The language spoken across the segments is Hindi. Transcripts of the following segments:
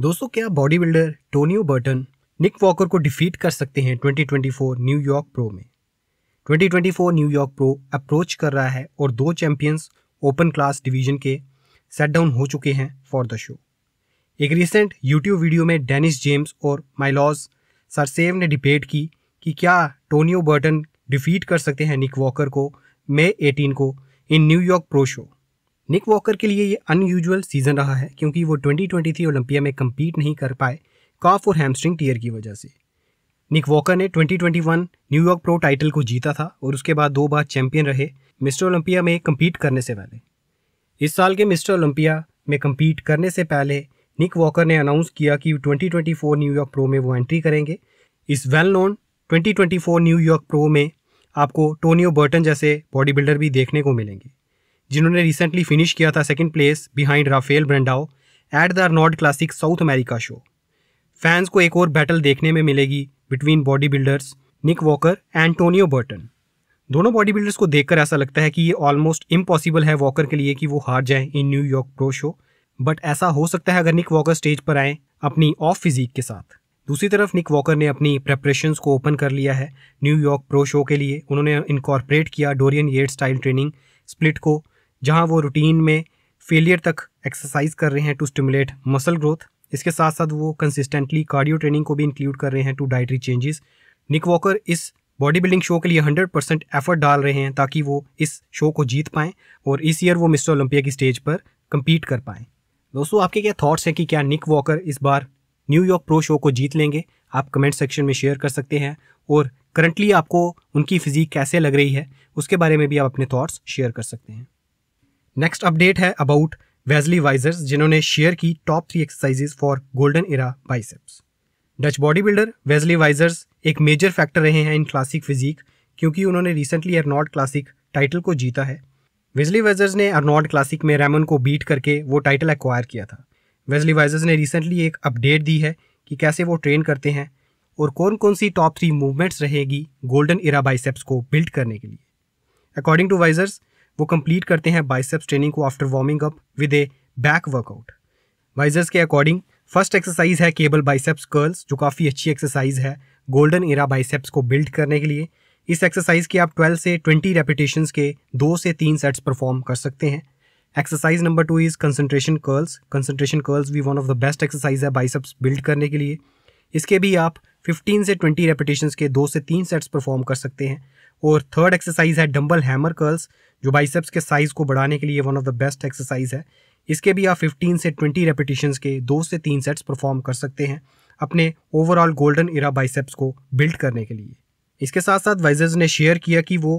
दोस्तों क्या body builder Tonio Burton Nick Walker को डिफीट कर सकते हैं 2024 न्यूयॉर्क प्रो में 2024 न्यूयॉर्क प्रो अप्रोच कर रहा है और दो चैंपियंस ओपन क्लास डिवीजन के सेट डाउन हो चुके हैं फॉर द शो एक रिसेंट यूट्यूब वीडियो में डेनिस जेम्स और माइलॉज सरसेव ने डिबेट की कि क्या टोनियो बर्टन डिफीट कर सकते हैं निक वॉकर को मे एटीन को in New York pro show Nick Walker के लिए ये अनयूजुअल सीज़न रहा है क्योंकि वो 2023 ओलंपिया में कम्पीट नहीं कर पाए काफ और हैमस्ट्रिंग टीयर की वजह से निक वॉकर ने 2021 न्यूयॉर्क प्रो टाइटल को जीता था और उसके बाद दो बार चैंपियन रहे मिस्टर ओलंपिया में कम्पीट करने से पहले इस साल के मिस्टर ओलंपिया में कम्पीट करने से पहले निक वॉकर ने अनाउंस किया कि 2024 न्यूयॉर्क प्रो में वो एंट्री करेंगे इस वेल नोन 2024 न्यूयॉर्क प्रो में आपको टोनियो बर्टन जैसे बॉडी बिल्डर भी देखने को मिलेंगे जिन्होंने रिसेंटली फिनिश किया था second place behind Rafael Brandao at the Nord classic South America show fans को एक और बैटल देखने में मिलेगी between body builders Nick Walker Antonio Burton दोनों बॉडी बिल्डर्स को देखकर ऐसा लगता है कि ये ऑलमोस्ट इम्पॉसिबल है वॉकर के लिए कि वो हार जाए in New York pro show but ऐसा हो सकता है अगर निक वॉकर स्टेज पर आए अपनी ऑफ फिजिक के साथ दूसरी तरफ निक वॉकर ने अपनी प्रेपरेशंस को ओपन कर लिया है न्यूयॉर्क प्रो शो के लिए उन्होंने इनकॉर्पोरेट किया Dorian Yates style training split को जहां वो रूटीन में फेलियर तक एक्सरसाइज कर रहे हैं टू स्टिमुलेट मसल ग्रोथ इसके साथ साथ वो कंसिस्टेंटली कार्डियो ट्रेनिंग को भी इंक्लूड कर रहे हैं two dietary changes Nick Walker इस बॉडी बिल्डिंग शो के लिए 100 परसेंट एफर्ट डाल रहे हैं ताकि वो इस शो को जीत पाएँ और इस ईयर वो मिस्टर ओलंपिया की स्टेज पर कम्पीट कर पाएँ दोस्तों आपके क्या थाट्स हैं कि क्या निक वॉकर इस बार न्यूयॉर्क प्रो शो को जीत लेंगे आप कमेंट सेक्शन में शेयर कर सकते हैं और करंटली आपको उनकी फिजिक कैसे लग रही है उसके बारे में भी आप अपने थॉट्स शेयर कर सकते हैं नेक्स्ट अपडेट है अबाउट वेजली वाइजर्स जिन्होंने शेयर की top three exercises for golden era biceps Dutch body builder Wesley Vissers एक मेजर फैक्टर रहे हैं इन क्लासिक फिजिक क्योंकि उन्होंने रिसेंटली एरनॉट क्लासिक टाइटल को जीता है वेजली वाइजर्स ने अर्नॉड क्लासिक में रेमन को बीट करके वो टाइटल एक्वायर किया था वेजली वाइजर्स ने रिसेंटली एक अपडेट दी है कि कैसे वो ट्रेन करते हैं और कौन कौन सी टॉप थ्री मूवमेंट्स रहेगी गोल्डन इरा बाइसेप्स को बिल्ड करने के लिए अकॉर्डिंग टू वाइजर्स वो कंप्लीट करते हैं बाइसेप्स ट्रेनिंग को after warming up with a back workout Vissers के अकॉर्डिंग फर्स्ट एक्सरसाइज है केबल बाइसेप्स कर्ल्स जो काफ़ी अच्छी एक्सरसाइज है गोल्डन एरा बाइसेप्स को बिल्ड करने के लिए इस एक्सरसाइज की आप 12 से 20 रेपिटेशन के दो से तीन सेट्स परफॉर्म कर सकते हैं exercise number two is concentration curls concentration curls भी one of the best exercise है बाइसेप्स बिल्ड करने के लिए इसके भी आप 15 से 20 रेपिटेशन के दो से तीन सेट्स परफॉर्म कर सकते हैं और थर्ड एक्सरसाइज है डम्बल हैमर कर्ल्स जो बाइसेप्स के साइज़ को बढ़ाने के लिए one of the best exercise है इसके भी आप 15 से 20 रेपिटेशन के दो से तीन सेट्स परफॉर्म कर सकते हैं अपने ओवरऑल गोल्डन इरा बाइसेप्स को बिल्ड करने के लिए इसके साथ साथ वाइजर्स ने शेयर किया कि वो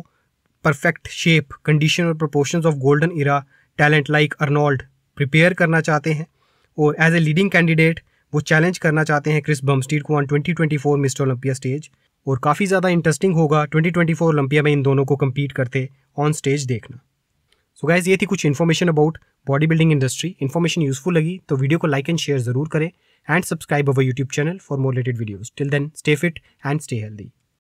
परफेक्ट शेप कंडीशन और proportion of golden era talent like Arnold prepare करना चाहते हैं और एज ए लीडिंग कैंडिडेट वो चैलेंज करना चाहते हैं क्रिस बम्स्टीड को ऑन 2024 मिस्टर ओलंपिया स्टेज और काफ़ी ज़्यादा इंटरेस्टिंग होगा 2024 ओलंपिया में इन दोनों को कम्पीट करते ऑन स्टेज देखना सो so गाइज ये थी कुछ information about body building industry information useful लगी तो वीडियो को लाइक एंड शेयर जरूर करें and subscribe our YouTube channel for more related videos till then stay fit and stay healthy